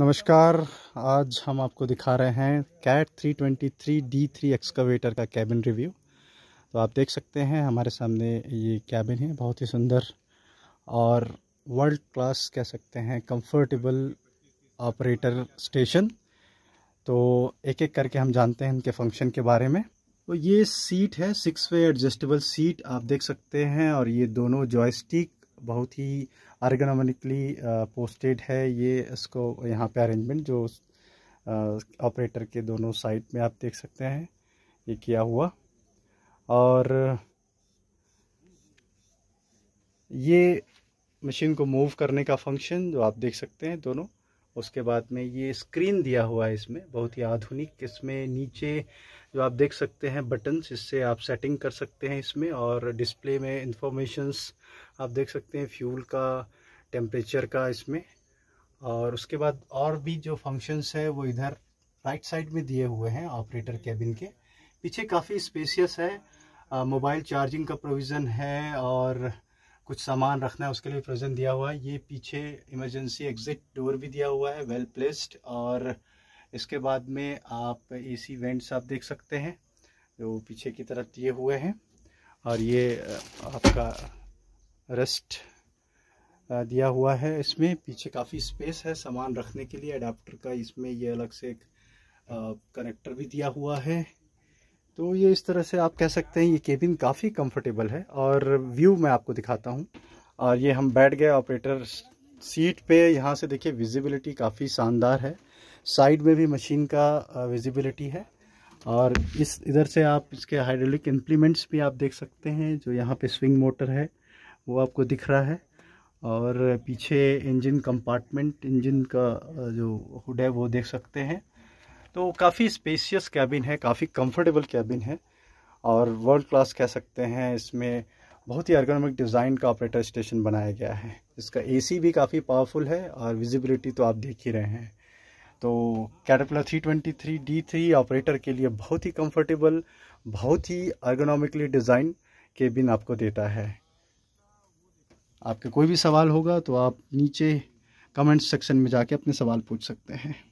नमस्कार आज हम आपको दिखा रहे हैं कैट 323 थ्री एक्सकवेटर का कैबिन रिव्यू तो आप देख सकते हैं हमारे सामने ये कैबिन है बहुत ही सुंदर और वर्ल्ड क्लास कह सकते हैं कंफर्टेबल ऑपरेटर स्टेशन तो एक एक करके हम जानते हैं इनके फंक्शन के बारे में तो ये सीट है सिक्स वे एडजस्टेबल सीट आप देख सकते हैं और ये दोनों जॉयस्टिक बहुत ही अर्गनमनिकली पोस्टेड uh, है ये इसको यहाँ पे अरेंजमेंट जो ऑपरेटर uh, के दोनों साइड में आप देख सकते हैं ये किया हुआ और ये मशीन को मूव करने का फंक्शन जो आप देख सकते हैं दोनों उसके बाद में ये स्क्रीन दिया हुआ है इसमें बहुत ही आधुनिक इसमें नीचे जो आप देख सकते हैं बटन्स इससे आप सेटिंग कर सकते हैं इसमें और डिस्प्ले में इंफॉर्मेशंस आप देख सकते हैं फ्यूल का टेम्परेचर का इसमें और उसके बाद और भी जो फंक्शंस है वो इधर राइट साइड में दिए हुए हैं ऑपरेटर कैबिन के पीछे काफ़ी स्पेसियस है मोबाइल चार्जिंग का प्रोविज़न है और कुछ सामान रखना है उसके लिए प्रेजेंट दिया हुआ है ये पीछे इमरजेंसी एग्जिट डोर भी दिया हुआ है वेल प्लेस्ड और इसके बाद में आप एसी वेंट्स आप देख सकते हैं जो पीछे की तरफ दिए हुए हैं और ये आपका रेस्ट दिया हुआ है इसमें पीछे काफ़ी स्पेस है सामान रखने के लिए अडाप्टर का इसमें ये अलग से एक कनेक्टर भी दिया हुआ है तो ये इस तरह से आप कह सकते हैं ये केबिन काफ़ी कंफर्टेबल है और व्यू मैं आपको दिखाता हूँ और ये हम बैठ गए ऑपरेटर सीट पे यहाँ से देखिए विजिबिलिटी काफ़ी शानदार है साइड में भी मशीन का विजिबिलिटी है और इस इधर से आप इसके हाइड्रोलिक इम्प्लीमेंट्स भी आप देख सकते हैं जो यहाँ पे स्विंग मोटर है वो आपको दिख रहा है और पीछे इंजन कंपार्टमेंट इंजन का जो हुड है वो देख सकते हैं तो काफ़ी स्पेसियस कैबिन है काफ़ी कंफर्टेबल कैबिन है और वर्ल्ड क्लास कह सकते हैं इसमें बहुत ही एर्गोनॉमिक डिज़ाइन का ऑपरेटर स्टेशन बनाया गया है इसका एसी भी काफ़ी पावरफुल है और विजिबिलिटी तो आप देख ही रहे हैं तो कैटरपिलर 323 D3 ऑपरेटर के लिए बहुत ही कंफर्टेबल बहुत ही अर्गोनॉमिकली डिज़ाइन केबिन आपको देता है आपके कोई भी सवाल होगा तो आप नीचे कमेंट सेक्शन में जाके अपने सवाल पूछ सकते हैं